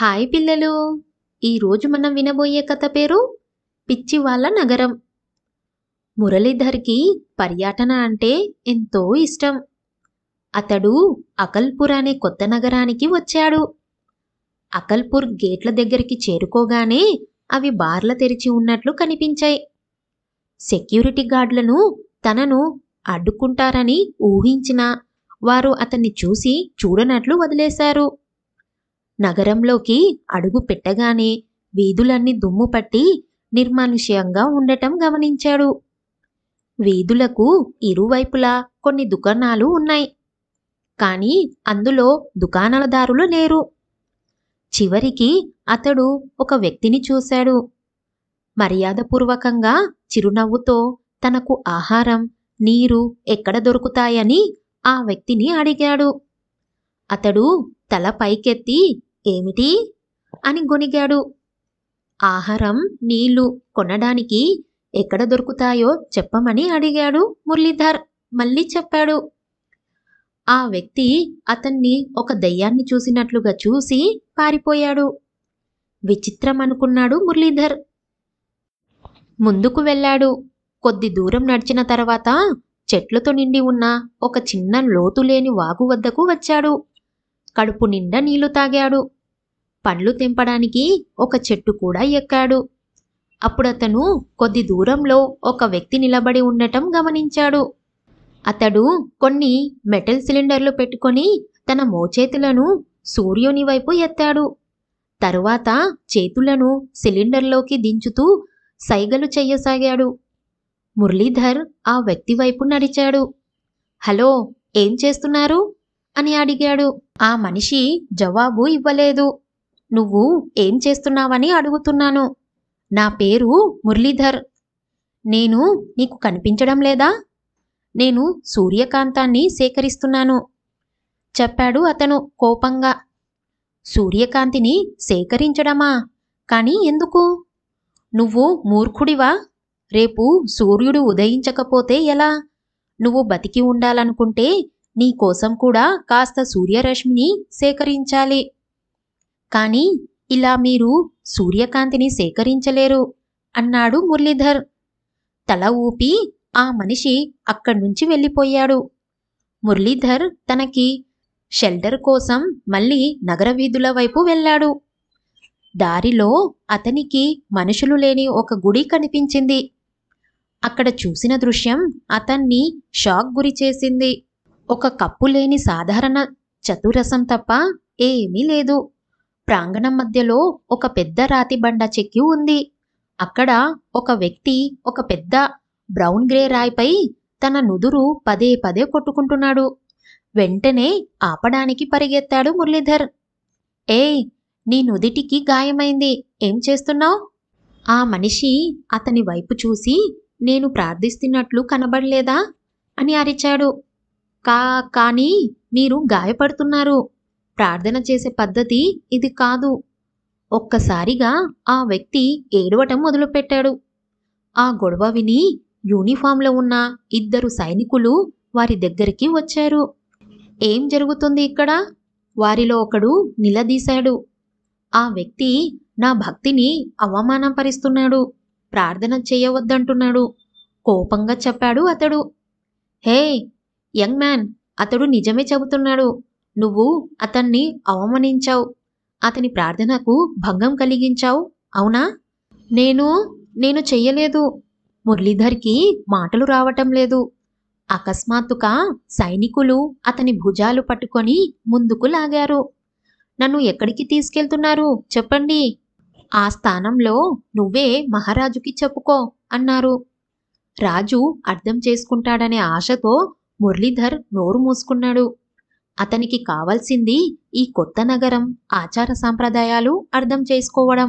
hi పిల్లలు ఈరోజు మనం వినబోయే కథ పేరు పిచ్చివాళ్ళ నగరం మురళీధర్కి పర్యటన అంటే ఎంతో ఇష్టం అతడు అకల్పూర్ అనే కొత్త నగరానికి వచ్చాడు అకల్పూర్ గేట్ల దగ్గరికి చేరుకోగానే అవి బార్ల తెరిచి ఉన్నట్లు కనిపించాయి సెక్యూరిటీ గార్డులను తనను అడ్డుకుంటారని ఊహించినా వారు అతన్ని చూసి చూడనట్లు వదిలేశారు నగరంలోకి అడుగు పెట్టగానే వీధులన్నీ దుమ్ము పట్టి నిర్మానుష్యంగా ఉండటం గమనించాడు వీధులకు ఇరువైపులా కొన్ని దుకాణాలు ఉన్నాయి కానీ అందులో దుకాణదారులు లేరు చివరికి అతడు ఒక వ్యక్తిని చూశాడు మర్యాదపూర్వకంగా చిరునవ్వుతో తనకు ఆహారం నీరు ఎక్కడ దొరుకుతాయని ఆ వ్యక్తిని అడిగాడు అతడు తల పైకెత్తి ఏమిటి అని గొనిగాడు ఆహారం నీళ్లు కొనడానికి ఎక్కడ దొరుకుతాయో చెప్పమని అడిగాడు మురళీధర్ మళ్ళీ చెప్పాడు ఆ వ్యక్తి అతన్ని ఒక దయ్యాన్ని చూసినట్లుగా చూసి పారిపోయాడు విచిత్రం అనుకున్నాడు మురళీధర్ ముందుకు వెళ్ళాడు కొద్ది దూరం నడిచిన తర్వాత చెట్లతో నిండి ఉన్న ఒక చిన్న లోతులేని వాగు వద్దకు వచ్చాడు కడుపు నిండా నీళ్లు తాగాడు పండ్లు తెంపడానికి ఒక చెట్టు కూడా ఎక్కాడు అప్పుడతను కొద్ది దూరంలో ఒక వ్యక్తి నిలబడి ఉండటం గమనించాడు అతడు కొన్ని మెటల్ సిలిండర్లు పెట్టుకొని తన మోచేతులను సూర్యుని వైపు ఎత్తాడు తరువాత చేతులను సిలిండర్లోకి దించుతూ సైగలు చెయ్యసాగాడు మురళీధర్ ఆ వ్యక్తి వైపు నడిచాడు హలో ఏం చేస్తున్నారు అని అడిగాడు ఆ మనిషి జవాబు ఇవ్వలేదు నువ్వు ఏం చేస్తున్నావని అడుగుతున్నాను నా పేరు మురళీధర్ నేను నీకు కనిపించడం లేదా నేను సూర్యకాంతాన్ని సేకరిస్తున్నాను చెప్పాడు అతను కోపంగా సూర్యకాంతిని సేకరించడమా కానీ ఎందుకు నువ్వు మూర్ఖుడివా రేపు సూర్యుడు ఉదయించకపోతే ఎలా నువ్వు బతికి ఉండాలనుకుంటే నీకోసం కూడా కాస్త సూర్యరశ్మిని సేకరించాలి కానీ ఇలా మీరు సూర్యకాంతిని సేకరించలేరు అన్నాడు మురళీధర్ తల ఊపి ఆ మనిషి అక్కడ్నుంచి వెళ్ళిపోయాడు మురళీధర్ తనకి షెల్టర్ కోసం మళ్ళీ నగర వీధుల వైపు వెళ్ళాడు దారిలో అతనికి మనుషులు లేని ఒక గుడి కనిపించింది అక్కడ చూసిన దృశ్యం అతన్ని షాక్ గురి చేసింది ఒక కప్పు లేని సాధారణ చతురసం తప్ప ఏమీ లేదు ప్రాంగణం మధ్యలో ఒక పెద్ద రాతి బండ చెక్కి ఉంది అక్కడ ఒక వ్యక్తి ఒక పెద్ద బ్రౌన్ గ్రే రాయిపై తన నుదురు పదే పదే కొట్టుకుంటున్నాడు వెంటనే ఆపడానికి పరిగెత్తాడు మురళీధర్ ఏయ్ నీ నుదిటికి గాయమైంది ఏం చేస్తున్నావు ఆ మనిషి అతని వైపు చూసి నేను ప్రార్థిస్తున్నట్లు కనబడలేదా అని అరిచాడు కా కానీ మీరు గాయపడుతున్నారు ప్రార్థన చేసే పద్ధతి ఇది కాదు ఒక్కసారిగా ఆ వ్యక్తి ఏడవటం మొదలుపెట్టాడు ఆ గొడవ విని యూనిఫామ్లో ఉన్న ఇద్దరు సైనికులు వారి దగ్గరికి వచ్చారు ఏం జరుగుతుంది ఇక్కడ వారిలో ఒకడు నిలదీశాడు ఆ వ్యక్తి నా భక్తిని అవమానపరిస్తున్నాడు ప్రార్థన చేయవద్దంటున్నాడు కోపంగా చెప్పాడు అతడు హే యంగ్ మ్యాన్ అతడు నిజమే చెబుతున్నాడు నువ్వు అతన్ని అవమానించావు అతని ప్రార్థనకు భంగం కలిగించావు అవునా నేను నేను చెయ్యలేదు మురళీధర్కి మాటలు రావటం లేదు అకస్మాత్తుగా సైనికులు అతని భుజాలు పట్టుకొని ముందుకు లాగారు నన్ను ఎక్కడికి తీసుకెళ్తున్నారు చెప్పండి ఆ స్థానంలో నువ్వే మహారాజుకి చెప్పుకో అన్నారు రాజు అర్థం చేసుకుంటాడనే ఆశతో మురళీధర్ నోరు మూసుకున్నాడు అతనికి కావలసింది ఈ కొత్త నగరం ఆచార సాంప్రదాయాలు అర్థం చేసుకోవడం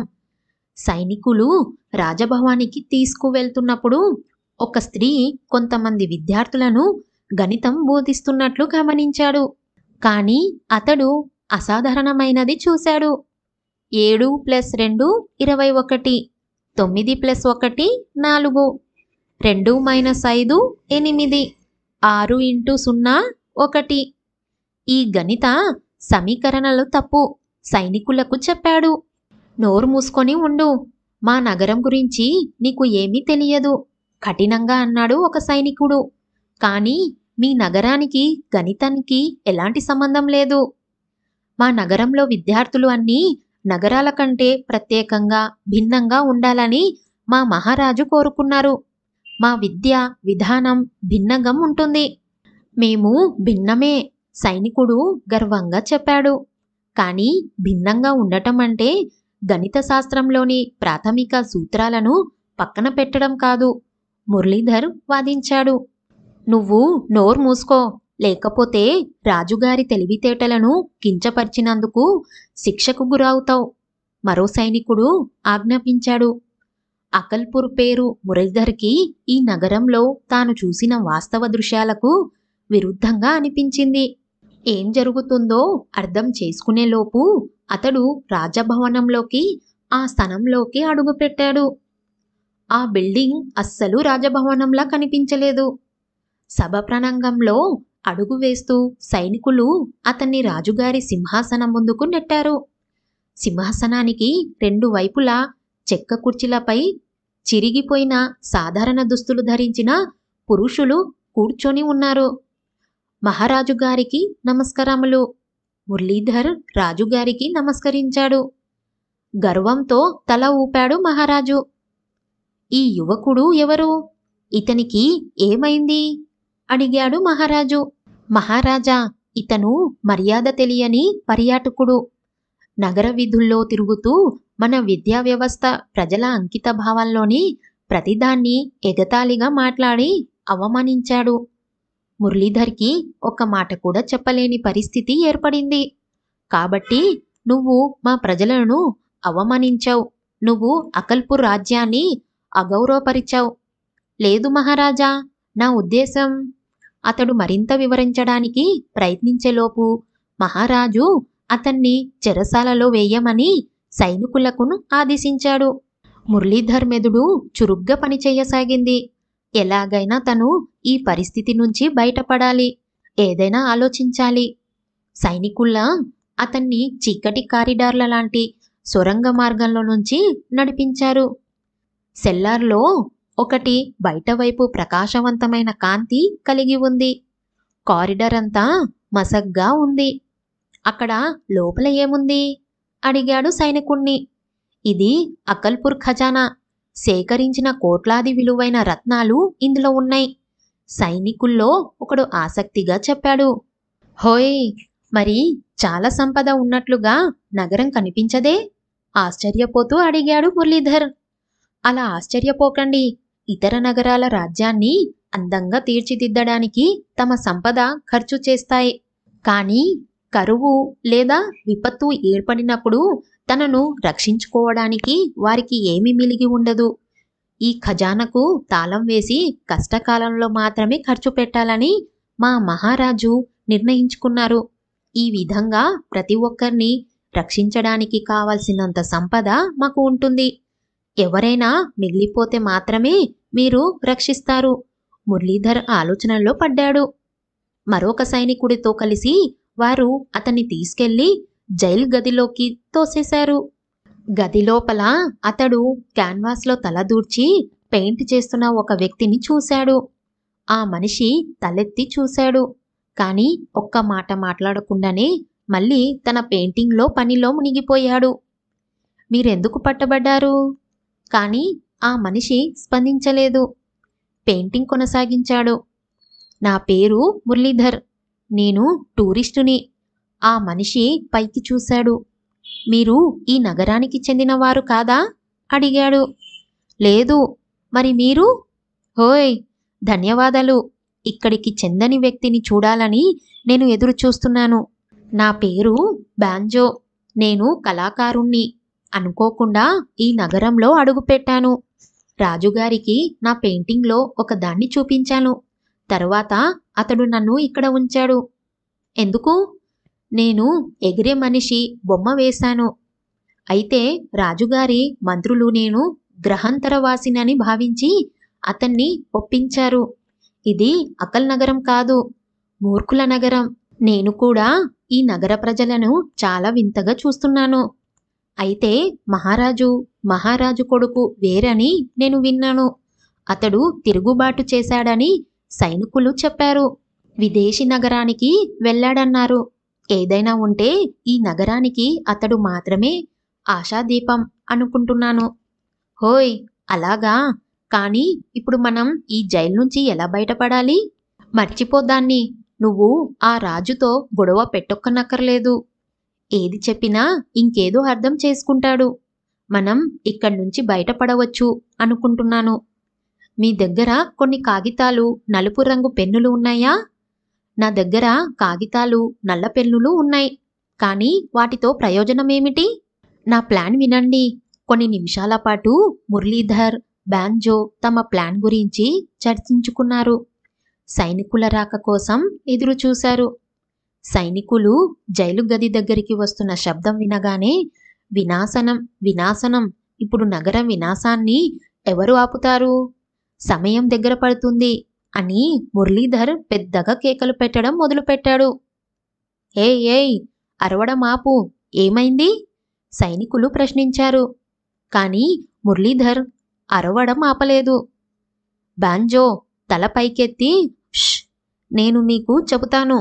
సైనికులు రాజభవానికి తీసుకువెళ్తున్నప్పుడు ఒక స్త్రీ కొంతమంది విద్యార్థులను గణితం బోధిస్తున్నట్లు గమనించాడు కానీ అతడు అసాధారణమైనది చూశాడు ఏడు ప్లస్ రెండు ఇరవై ఒకటి తొమ్మిది ప్లస్ ఒకటి నాలుగు రెండు మైనస్ ఐదు ఎనిమిది ఆరు ఇంటూ సున్నా ఒకటి ఈ గణిత సమీకరణలు తప్పు సైనికులకు చెప్పాడు నోరు మూసుకొని ఉండు మా నగరం గురించి నీకు ఏమీ తెలియదు కఠినంగా అన్నాడు ఒక సైనికుడు కానీ మీ నగరానికి గణితానికి ఎలాంటి సంబంధం లేదు మా నగరంలో విద్యార్థులు అన్నీ నగరాల కంటే ప్రత్యేకంగా భిన్నంగా ఉండాలని మా మహారాజు కోరుకున్నారు మా విద్య విధానం భిన్నంగా ఉంటుంది మేము భిన్నమే సైనికుడు గర్వంగా చెప్పాడు కానీ భిన్నంగా ఉండటం అంటే గణిత శాస్త్రంలోని ప్రాథమిక సూత్రాలను పక్కన పెట్టడం కాదు మురళీధర్ వాదించాడు నువ్వు నోరు మూసుకో లేకపోతే రాజుగారి తెలివితేటలను కించపరిచినందుకు శిక్షకు గురవుతావు మరో సైనికుడు ఆజ్ఞాపించాడు అకల్పూర్ పేరు మురళీధర్కి ఈ నగరంలో తాను చూసిన వాస్తవ దృశ్యాలకు విరుద్ధంగా అనిపించింది ఏం జరుగుతుందో అర్థం చేసుకునేలోపు అతడు రాజభవనంలోకి ఆ స్థలంలోకి అడుగుపెట్టాడు ఆ బిల్డింగ్ అస్సలు రాజభవనంలా కనిపించలేదు సభ ప్రణంగంలో అడుగు వేస్తూ సైనికులు అతన్ని రాజుగారి సింహాసనం ముందుకు నెట్టారు సింహాసనానికి రెండు వైపులా చెక్క కుర్చీలపై చిరిగిపోయిన సాధారణ దుస్తులు ధరించిన పురుషులు కూర్చొని ఉన్నారు మహారాజుగారికి నమస్కారములు మురళీధర్ రాజుగారికి నమస్కరించాడు గర్వంతో తల ఊపాడు మహారాజు ఈ యువకుడు ఎవరు ఇతనికి ఏమైంది అడిగాడు మహారాజు మహారాజా ఇతను మర్యాద తెలియని పర్యాటకుడు నగర విధుల్లో తిరుగుతూ మన విద్యా వ్యవస్థ ప్రజల అంకిత భావాల్లోని ప్రతిదాన్ని ఎగతాళిగా మాట్లాడి అవమానించాడు మురళీధర్కి ఒక మాట కూడా చెప్పలేని పరిస్థితి ఏర్పడింది కాబట్టి నువ్వు మా ప్రజలను అవమానించావు నువ్వు అకల్పూర్ రాజ్యాన్ని అగౌరవపరిచావు లేదు మహారాజా నా ఉద్దేశం అతడు మరింత వివరించడానికి ప్రయత్నించేలోపు మహారాజు అతన్ని చెరసాలలో వేయమని సైనికులకును ఆదేశించాడు మురళీధర్ మెదుడు చురుగ్గా పనిచేయసాగింది ఎలాగైనా తను ఈ పరిస్థితి నుంచి బయటపడాలి ఏదైనా ఆలోచించాలి సైనికుల్లా అతన్ని చీకటి కారిడార్ల లాంటి సొరంగ మార్గంలో నుంచి నడిపించారు సెల్లార్లో ఒకటి బయటవైపు ప్రకాశవంతమైన కాంతి కలిగి ఉంది కారిడార్ అంతా మసగ్గా ఉంది అక్కడ లోపల ఏముంది అడిగాడు సైనికుణ్ణి ఇది అకల్పూర్ ఖజానా సేకరించిన కోట్లాది విలువైన రత్నాలు ఇందులో ఉన్నాయి సైనికుల్లో ఒకడు ఆసక్తిగా చెప్పాడు హోయ్ మరి చాలా సంపద ఉన్నట్లుగా నగరం కనిపించదే ఆశ్చర్యపోతూ అడిగాడు మురళీధర్ అలా ఆశ్చర్యపోకండి ఇతర నగరాల రాజ్యాన్ని అందంగా తీర్చిదిద్దడానికి తమ సంపద ఖర్చు చేస్తాయి కానీ కరువు లేదా విపత్తు ఏర్పడినప్పుడు తనను రక్షించుకోవడానికి వారికి ఏమీ మిలిగి ఉండదు ఈ ఖజానకు తాళం వేసి కష్టకాలంలో మాత్రమే ఖర్చు పెట్టాలని మా మహారాజు నిర్ణయించుకున్నారు ఈ విధంగా ప్రతి ఒక్కరిని రక్షించడానికి కావలసినంత సంపద మాకు ఉంటుంది ఎవరైనా మిగిలిపోతే మాత్రమే మీరు రక్షిస్తారు మురళీధర్ ఆలోచనల్లో పడ్డాడు మరొక సైనికుడితో కలిసి వారు అతన్ని తీసుకెళ్లి జైలు గదిలోకి తోసేశారు గదిలోపల అతడు క్యాన్వాస్లో తలదూర్చి పెయింట్ చేస్తున్న ఒక వ్యక్తిని చూశాడు ఆ మనిషి తలెత్తి చూశాడు కానీ ఒక్క మాట మాట్లాడకుండానే మళ్ళీ తన పెయింటింగ్లో పనిలో మునిగిపోయాడు మీరెందుకు పట్టబడ్డారు కానీ ఆ మనిషి స్పందించలేదు పెయింటింగ్ కొనసాగించాడు నా పేరు మురళీధర్ నేను టూరిస్టుని ఆ మనిషి పైకి చూశాడు మీరు ఈ నగరానికి చెందినవారు కాదా అడిగాడు లేదు మరి మీరు హోయ్ ధన్యవాదాలు ఇక్కడికి చెందని వ్యక్తిని చూడాలని నేను ఎదురు చూస్తున్నాను నా పేరు బ్యాంజో నేను కళాకారుణ్ణి అనుకోకుండా ఈ నగరంలో అడుగుపెట్టాను రాజుగారికి నా పెయింటింగ్లో ఒక దాన్ని చూపించాను తర్వాత అతడు నన్ను ఇక్కడ ఉంచాడు ఎందుకు నేను ఎగిరే మనిషి బొమ్మ వేశాను అయితే రాజుగారి మంత్రులు నేను గ్రహాంతరవాసినని భావించి అతన్ని ఒప్పించారు ఇది అకల్ నగరం కాదు మూర్ఖుల నగరం నేను కూడా ఈ నగర ప్రజలను చాలా వింతగా చూస్తున్నాను అయితే మహారాజు మహారాజు కొడుకు వేరని నేను విన్నాను అతడు తిరుగుబాటు చేశాడని సైనికులు చెప్పారు విదేశీ నగరానికి వెళ్ళాడన్నారు ఏదైనా ఉంటే ఈ నగరానికి అతడు మాత్రమే ఆశాదీపం అనుకుంటున్నాను హోయ్ అలాగా కానీ ఇప్పుడు మనం ఈ జైలు నుంచి ఎలా బయటపడాలి మర్చిపోదాన్ని నువ్వు ఆ రాజుతో గొడవ పెట్టొక్కనక్కర్లేదు ఏది చెప్పినా ఇంకేదో అర్థం చేసుకుంటాడు మనం ఇక్కడి నుంచి బయటపడవచ్చు అనుకుంటున్నాను మీ దగ్గర కొన్ని కాగితాలు నలుపు రంగు పెన్నులు ఉన్నాయా నా దగ్గర కాగితాలు నల్ల పెన్నులు ఉన్నాయి కానీ వాటితో ప్రయోజనమేమిటి నా ప్లాన్ వినండి కొన్ని నిమిషాల పాటు మురళీధర్ బ్యాంజో తమ ప్లాన్ గురించి చర్చించుకున్నారు సైనికుల రాక కోసం ఎదురు చూశారు సైనికులు జైలు గది దగ్గరికి వస్తున్న శబ్దం వినగానే వినాశనం వినాశనం ఇప్పుడు నగరం వినాశాన్ని ఎవరు ఆపుతారు సమయం దగ్గర పడుతుంది అని మురళీధర్ పెద్దగా కేకలు పెట్టడం మొదలుపెట్టాడు ఏ ఏయ్ అరవడం ఆపు ఏమైంది సైనికులు ప్రశ్నించారు కానీ మురళీధర్ అరవడం ఆపలేదు బాంజో తల పైకెత్తి ష్ నేను మీకు చెబుతాను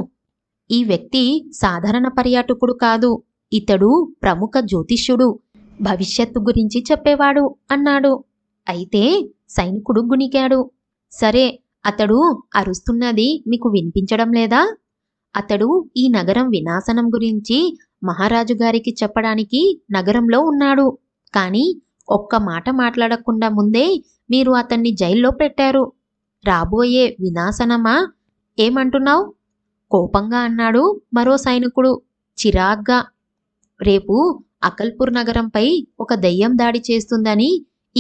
ఈ వ్యక్తి సాధారణ పర్యాటకుడు కాదు ఇతడు ప్రముఖ జ్యోతిష్యుడు భవిష్యత్తు గురించి చెప్పేవాడు అన్నాడు అయితే సైనికుడు గుణికాడు సరే అతడు అరుస్తున్నది మీకు వినిపించడం లేదా అతడు ఈ నగరం వినాశనం గురించి మహారాజు గారికి చెప్పడానికి నగరంలో ఉన్నాడు కానీ ఒక్క మాట మాట్లాడకుండా ముందే మీరు అతన్ని జైల్లో పెట్టారు రాబోయే వినాశనమా ఏమంటున్నావు కోపంగా అన్నాడు మరో సైనికుడు చిరాగ్గా రేపు అకల్పూర్ నగరంపై ఒక దయ్యం దాడి చేస్తుందని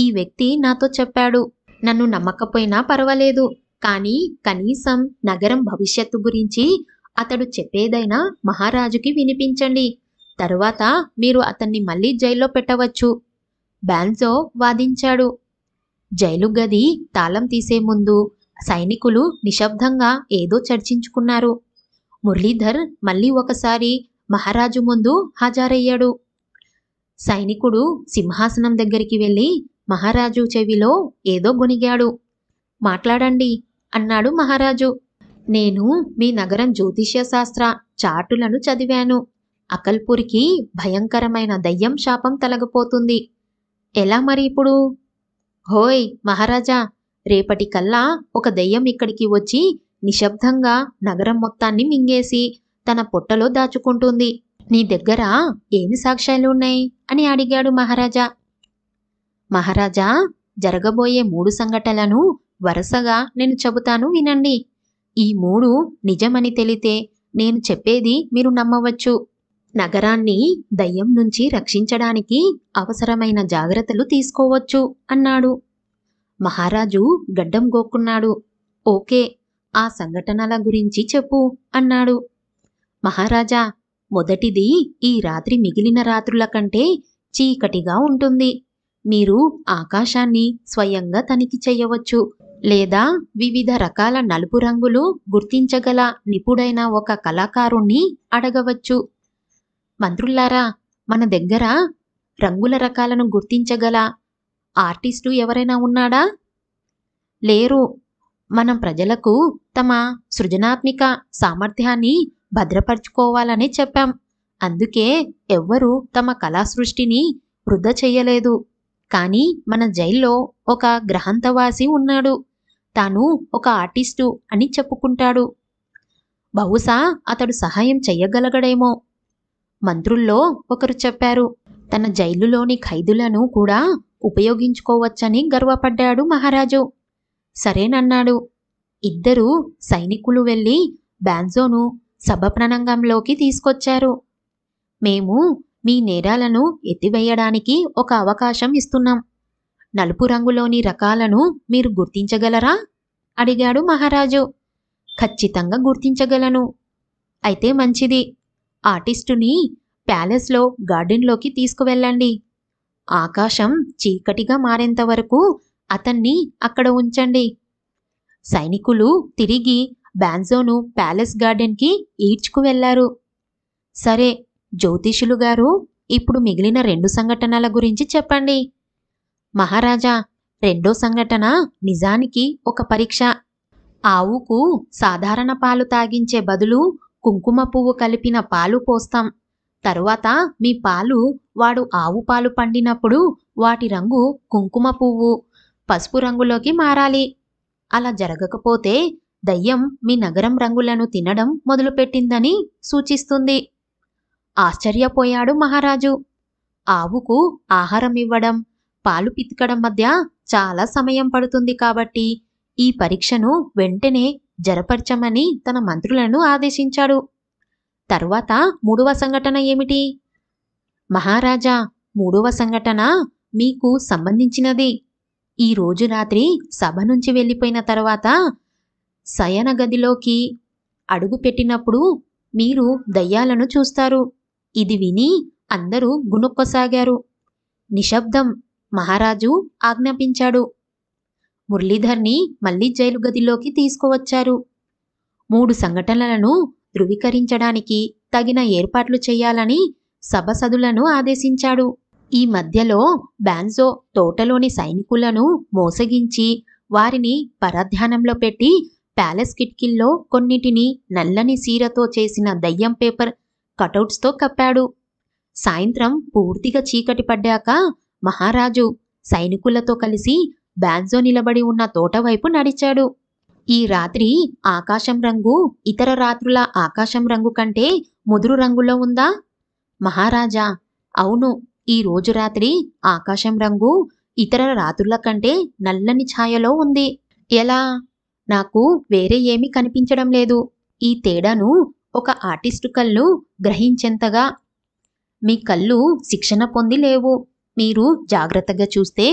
ఈ వ్యక్తి నాతో చెప్పాడు నన్ను నమ్మకపోయినా పర్వాలేదు కానీ కనీసం నగరం భవిష్యత్తు గురించి అతడు చెప్పేదైనా మహారాజుకి వినిపించండి తరువాత మీరు అతన్ని మళ్ళీ జైల్లో పెట్టవచ్చు బ్యాన్జో వాదించాడు జైలు గది తాళం తీసే ముందు సైనికులు నిశ్శబ్దంగా ఏదో చర్చించుకున్నారు మురళీధర్ మళ్ళీ ఒకసారి మహారాజు ముందు హాజరయ్యాడు సైనికుడు సింహాసనం దగ్గరికి వెళ్ళి మహారాజు చెవిలో ఏదో గొనిగాడు మాట్లాడండి అన్నాడు మహారాజు నేను మీ నగరం జ్యోతిష్యశాస్త్ర చాటులను చదివాను అకల్పూరికి భయంకరమైన దయ్యం శాపం తలగపోతుంది ఎలా మరి ఇప్పుడు హోయ్ మహారాజా రేపటి కల్లా ఒక దయ్యం ఇక్కడికి వచ్చి నిశ్శబ్దంగా నగరం మొత్తాన్ని మింగేసి తన పొట్టలో దాచుకుంటుంది నీ దగ్గర ఏమి సాక్ష్యాలు ఉన్నాయి అని అడిగాడు మహారాజా మహారాజా జరగబోయే మూడు సంఘటనలను వరుసగా నేను చెబుతాను వినండి ఈ మూడు నిజమని తెలితే నేను చెప్పేది మీరు నమ్మవచ్చు నగరాన్ని దయ్యం నుంచి రక్షించడానికి అవసరమైన జాగ్రత్తలు తీసుకోవచ్చు అన్నాడు మహారాజు గడ్డం గోక్కున్నాడు ఓకే ఆ సంఘటనల గురించి చెప్పు అన్నాడు మహారాజా మొదటిది ఈ రాత్రి మిగిలిన రాత్రుల కంటే చీకటిగా ఉంటుంది మీరు ఆకాశాన్ని స్వయంగా తనిఖీ చేయవచ్చు లేదా వివిధ రకాల నలుపు రంగులు గుర్తించగల నిపుడైన ఒక కళాకారుణ్ణి అడగవచ్చు మంత్రులారా మన దగ్గర రంగుల రకాలను గుర్తించగల ఆర్టిస్టు ఎవరైనా ఉన్నాడా లేరు మనం ప్రజలకు తమ సృజనాత్మక సామర్థ్యాన్ని భద్రపరుచుకోవాలని చెప్పాం అందుకే ఎవ్వరూ తమ కళా సృష్టిని వృద్ధ చేయలేదు కానీ మన జైల్లో ఒక గ్రహంతవాసి ఉన్నాడు తాను ఒక ఆర్టిస్టు అని చెప్పుకుంటాడు బహుశా అతడు సహాయం చెయ్యగలగడేమో మంత్రుల్లో ఒకరు చెప్పారు తన జైలులోని ఖైదులను కూడా ఉపయోగించుకోవచ్చని గర్వపడ్డాడు మహారాజు సరేనన్నాడు ఇద్దరు సైనికులు వెళ్ళి బ్యాన్జోను సభ ప్రణంగంలోకి తీసుకొచ్చారు మేము మీ నేరాలను ఎత్తివేయడానికి ఒక అవకాశం ఇస్తున్నాం నలుపు రంగులోని రకాలను మీరు గుర్తించగలరా అడిగాడు మహారాజు ఖచ్చితంగా గుర్తించగలను అయితే మంచిది ఆర్టిస్టుని ప్యాలెస్లో గార్డెన్లోకి తీసుకువెళ్ళండి ఆకాశం చీకటిగా మారేంత వరకు అతన్ని అక్కడ ఉంచండి సైనికులు తిరిగి బ్యాన్జోను ప్యాలెస్ గార్డెన్కి ఈడ్చుకు వెళ్లారు సరే జ్యోతిషులు గారు ఇప్పుడు మిగిలిన రెండు సంఘటనల గురించి చెప్పండి మహారాజా రెండో సంఘటన నిజానికి ఒక పరీక్ష ఆవుకు సాధారణ పాలు తాగించే బదులు కుంకుమ పువ్వు కలిపిన పాలు పోస్తాం తరువాత మీ పాలు వాడు ఆవు పాలు పండినప్పుడు వాటి రంగు కుంకుమ పువ్వు పసుపు రంగులోకి మారాలి అలా జరగకపోతే దయ్యం మీ నగరం రంగులను తినడం మొదలుపెట్టిందని సూచిస్తుంది ఆశ్చర్యపోయాడు మహారాజు ఆవుకు ఆహారం ఇవ్వడం పాలు పితకడం మధ్య చాలా సమయం పడుతుంది కాబట్టి ఈ పరీక్షను వెంటనే జరపరచమని తన మంత్రులను ఆదేశించాడు తరువాత మూడవ సంఘటన ఏమిటి మహారాజా మూడవ సంఘటన మీకు సంబంధించినది ఈ రోజు రాత్రి సభ నుంచి వెళ్ళిపోయిన తర్వాత శయన గదిలోకి అడుగు పెట్టినప్పుడు మీరు దయ్యాలను చూస్తారు ఇది విని అందరూ గుణొక్కసాగారు నిశ్శబ్దం మహారాజు ఆజ్ఞాపించాడు మురళీధర్ని మళ్లీ జైలు గదిలోకి తీసుకువచ్చారు మూడు సంఘటనలను ధృవీకరించడానికి తగిన ఏర్పాట్లు చేయాలని సభసదులను ఆదేశించాడు ఈ మధ్యలో బ్యాన్జో తోటలోని సైనికులను మోసగించి వారిని పరధ్యానంలో పెట్టి ప్యాలెస్ కిటికీల్లో కొన్నిటిని నల్లని సీరతో చేసిన దయ్యం పేపర్ కటౌట్స్తో కప్పాడు సాయంత్రం పూర్తిగా చీకటి పడ్డాక మహారాజు సైనికులతో కలిసి బ్యాన్జో నిలబడి ఉన్న తోటవైపు నడిచాడు ఈ రాత్రి ఆకాశం రంగు ఇతర రాత్రుల ఆకాశం రంగు కంటే ముదురు రంగులో ఉందా మహారాజా అవును ఈ రోజు రాత్రి ఆకాశం రంగు ఇతర రాత్రుల కంటే నల్లని ఛాయలో ఉంది ఎలా నాకు వేరే ఏమీ కనిపించడం లేదు ఈ తేడాను ఒక ఆర్టిస్టు కళ్ళు గ్రహించేంతగా మీ కళ్ళు శిక్షణ పొంది లేవు మీరు జాగ్రత్తగా చూస్తే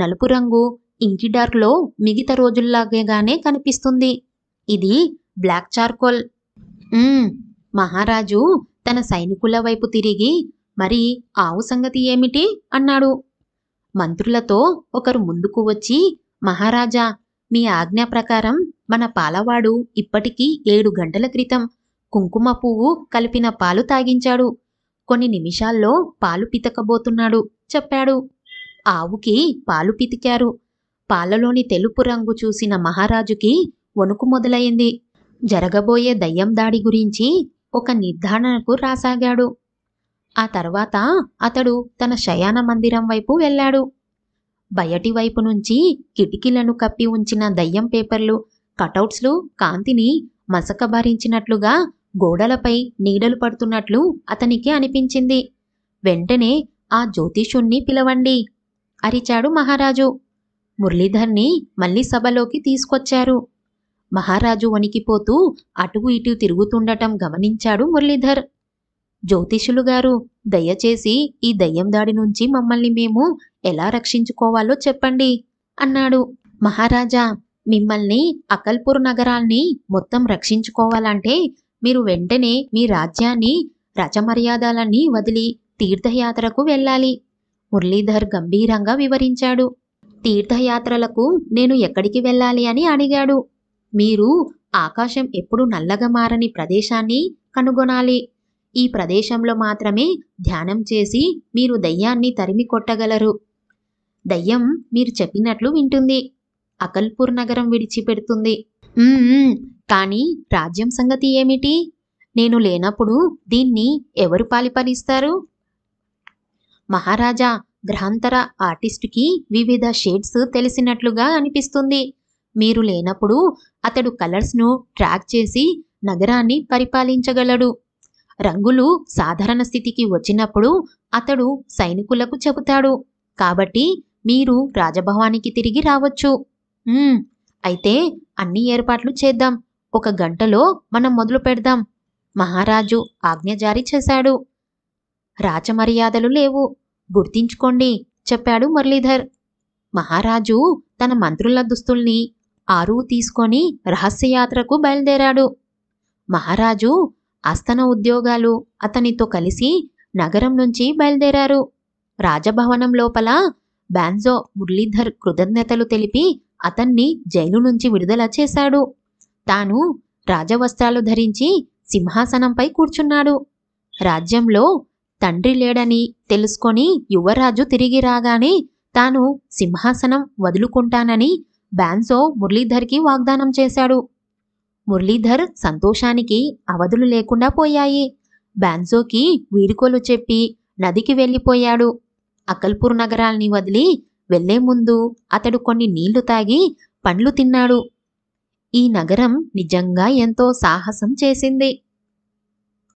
నలుపు రంగు ఇంకి డార్క్లో మిగతా రోజుల్లాగేగానే కనిపిస్తుంది ఇది బ్లాక్ చార్కోల్ మహారాజు తన సైనికుల వైపు తిరిగి మరి ఆవు సంగతి ఏమిటి అన్నాడు మంత్రులతో ఒకరు ముందుకు వచ్చి మహారాజా మీ ఆజ్ఞా ప్రకారం మన పాలవాడు ఇప్పటికీ ఏడు గంటల క్రితం కుంకుమ పువ్వు కలిపిన పాలు తాగించాడు కొన్ని నిమిషాల్లో పాలు పితకబోతున్నాడు చెప్పాడు ఆవుకి పాలు పితికారు పాలలోని తెలుపు రంగు చూసిన మహారాజుకి వణుకు మొదలైంది జరగబోయే దయ్యం దాడి గురించి ఒక నిర్ధారణకు రాసాగాడు ఆ తర్వాత అతడు తన శయాన మందిరం వైపు వెళ్ళాడు బయటి వైపు నుంచి కిటికీలను కప్పి ఉంచిన దయ్యం పేపర్లు కటౌట్స్లు కాంతిని మసకబారించినట్లుగా గోడలపై నీడలు పడుతున్నట్లు అతనికి అనిపించింది వెంటనే ఆ జ్యోతిషుణ్ణి పిలవండి అరిచాడు మహారాజు మురళీధర్ని మళ్ళీ సభలోకి తీసుకొచ్చారు మహారాజు వణికిపోతూ అటు ఇటు తిరుగుతుండటం గమనించాడు మురళీధర్ జ్యోతిషులు గారు దయచేసి ఈ దయ్యం దాడి నుంచి మమ్మల్ని మేము ఎలా రక్షించుకోవాలో చెప్పండి అన్నాడు మహారాజా మిమ్మల్ని అకల్పూర్ నగరాల్ని మొత్తం రక్షించుకోవాలంటే మీరు వెంటనే మీ రాజ్యాన్ని రచమర్యాదాలన్నీ వదిలి తీర్థయాత్రకు వెళ్ళాలి మురళీధర్ గంభీరంగా వివరించాడు తీర్థయాత్రలకు నేను ఎక్కడికి వెళ్ళాలి అని అడిగాడు మీరు ఆకాశం ఎప్పుడు నల్లగా మారని ప్రదేశాన్ని కనుగొనాలి ఈ ప్రదేశంలో మాత్రమే ధ్యానం చేసి మీరు దయ్యాన్ని తరిమి కొట్టగలరు దయ్యం మీరు చెప్పినట్లు వింటుంది అకల్పూర్ నగరం విడిచిపెడుతుంది కానీ రాజ్యం సంగతి ఏమిటి నేను లేనప్పుడు దీన్ని ఎవరు పాలిపరిస్తారు మహారాజా గ్రహాంతర ఆర్టిస్టుకి వివిధ షేడ్స్ తెలిసినట్లుగా అనిపిస్తుంది మీరు లేనప్పుడు అతడు కలర్స్ను ట్రాక్ చేసి నగరాన్ని పరిపాలించగలడు రంగులు సాధారణ స్థితికి వచ్చినప్పుడు అతడు సైనికులకు చెబుతాడు కాబట్టి మీరు రాజభవానికి తిరిగి రావచ్చు అయితే అన్ని ఏర్పాట్లు చేద్దాం ఒక గంటలో మనం మొదలు పెడదాం మహారాజు ఆజ్ఞ జారీ చేశాడు రాజమర్యాదలు లేవు గుర్తించుకోండి చెప్పాడు మురళీధర్ మహారాజు తన మంత్రుల దుస్తుల్ని ఆరువు తీసుకొని రహస్యయాత్రకు బయలుదేరాడు మహారాజు అస్తన ఉద్యోగాలు అతనితో కలిసి నగరం నుంచి బయలుదేరారు రాజభవనం లోపల బ్యాన్జో మురళీధర్ కృతజ్ఞతలు తెలిపి అతన్ని జైలు నుంచి విడుదల చేశాడు తాను రాజవస్త్రాలు ధరించి సింహాసనంపై కూర్చున్నాడు రాజ్యంలో తండ్రి లేడని తెలుసుకొని యువరాజు తిరిగి రాగానే తాను సింహాసనం వదులుకుంటానని బ్యాన్సో మురళీధర్కి వాగ్దానం చేశాడు మురళీధర్ సంతోషానికి అవధులు లేకుండా పోయాయి బ్యాన్సోకి వీడుకోలు చెప్పి నదికి వెళ్ళిపోయాడు అకల్పూర్ నగరాల్ని వదిలి వెళ్లే ముందు అతడు కొన్ని నీళ్లు తాగి పండ్లు తిన్నాడు ఈ నగరం నిజంగా ఎంతో సాహసం చేసింది